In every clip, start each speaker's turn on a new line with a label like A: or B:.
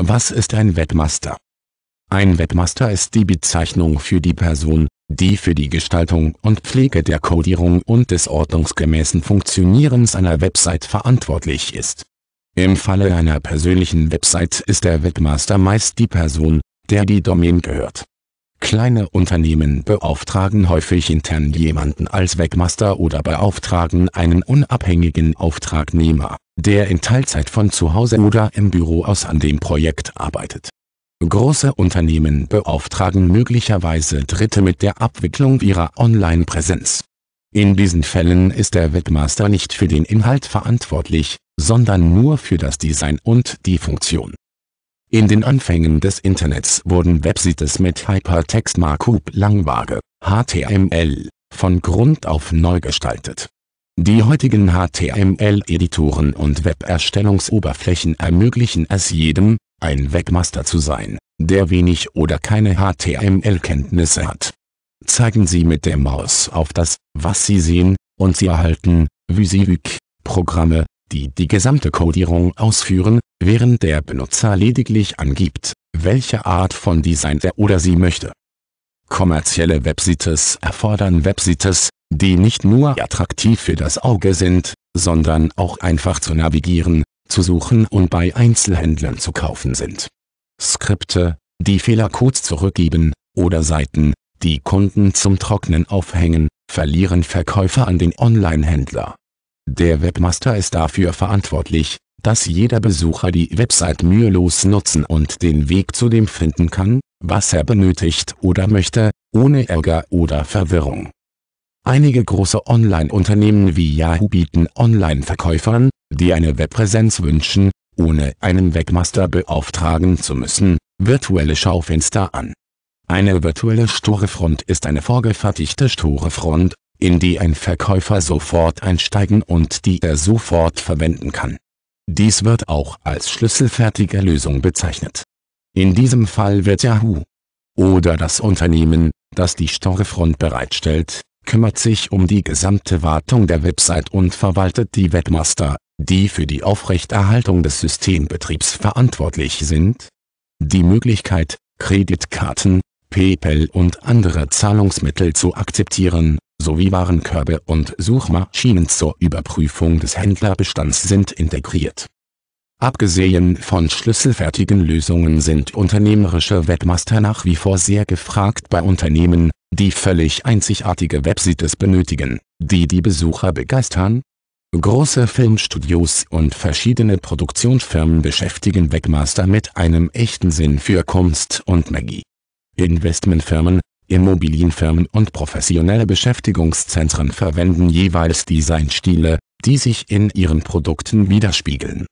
A: Was ist ein Webmaster? Ein Webmaster ist die Bezeichnung für die Person, die für die Gestaltung und Pflege der Codierung und des ordnungsgemäßen Funktionierens einer Website verantwortlich ist. Im Falle einer persönlichen Website ist der Webmaster meist die Person, der die Domain gehört. Kleine Unternehmen beauftragen häufig intern jemanden als Webmaster oder beauftragen einen unabhängigen Auftragnehmer der in Teilzeit von zu Hause oder im Büro aus an dem Projekt arbeitet. Große Unternehmen beauftragen möglicherweise Dritte mit der Abwicklung ihrer Online-Präsenz. In diesen Fällen ist der Webmaster nicht für den Inhalt verantwortlich, sondern nur für das Design und die Funktion. In den Anfängen des Internets wurden Websites mit Hypertext Markup Langwage, HTML, von Grund auf neu gestaltet. Die heutigen HTML-Editoren und Web-Erstellungsoberflächen ermöglichen es jedem, ein Webmaster zu sein, der wenig oder keine HTML-Kenntnisse hat. Zeigen Sie mit der Maus auf das, was Sie sehen, und Sie erhalten wie Sie üben, programme die die gesamte Codierung ausführen, während der Benutzer lediglich angibt, welche Art von Design er oder sie möchte. Kommerzielle Websites erfordern Websites, die nicht nur attraktiv für das Auge sind, sondern auch einfach zu navigieren, zu suchen und bei Einzelhändlern zu kaufen sind. Skripte, die Fehlercodes zurückgeben, oder Seiten, die Kunden zum Trocknen aufhängen, verlieren Verkäufer an den Online-Händler. Der Webmaster ist dafür verantwortlich, dass jeder Besucher die Website mühelos nutzen und den Weg zu dem finden kann, was er benötigt oder möchte, ohne Ärger oder Verwirrung. Einige große Online-Unternehmen wie Yahoo bieten Online-Verkäufern, die eine Webpräsenz wünschen, ohne einen Webmaster beauftragen zu müssen, virtuelle Schaufenster an. Eine virtuelle Storefront ist eine vorgefertigte Storefront, in die ein Verkäufer sofort einsteigen und die er sofort verwenden kann. Dies wird auch als schlüsselfertige Lösung bezeichnet. In diesem Fall wird Yahoo oder das Unternehmen, das die Storefront bereitstellt, kümmert sich um die gesamte Wartung der Website und verwaltet die Webmaster, die für die Aufrechterhaltung des Systembetriebs verantwortlich sind. Die Möglichkeit, Kreditkarten, PayPal und andere Zahlungsmittel zu akzeptieren, sowie Warenkörbe und Suchmaschinen zur Überprüfung des Händlerbestands sind integriert Abgesehen von schlüsselfertigen Lösungen sind unternehmerische Webmaster nach wie vor sehr gefragt bei Unternehmen, die völlig einzigartige Websites benötigen, die die Besucher begeistern. Große Filmstudios und verschiedene Produktionsfirmen beschäftigen Webmaster mit einem echten Sinn für Kunst und Magie. Investmentfirmen, Immobilienfirmen und professionelle Beschäftigungszentren verwenden jeweils Designstile, die sich in ihren Produkten widerspiegeln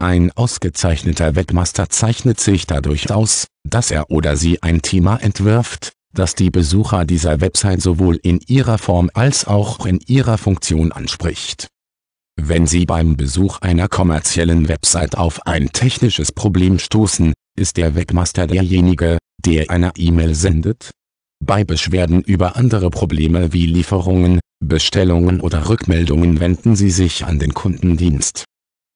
A: ein ausgezeichneter Webmaster zeichnet sich dadurch aus, dass er oder sie ein Thema entwirft, das die Besucher dieser Website sowohl in ihrer Form als auch in ihrer Funktion anspricht. Wenn Sie beim Besuch einer kommerziellen Website auf ein technisches Problem stoßen, ist der Webmaster derjenige, der eine E-Mail sendet. Bei Beschwerden über andere Probleme wie Lieferungen, Bestellungen oder Rückmeldungen wenden Sie sich an den Kundendienst.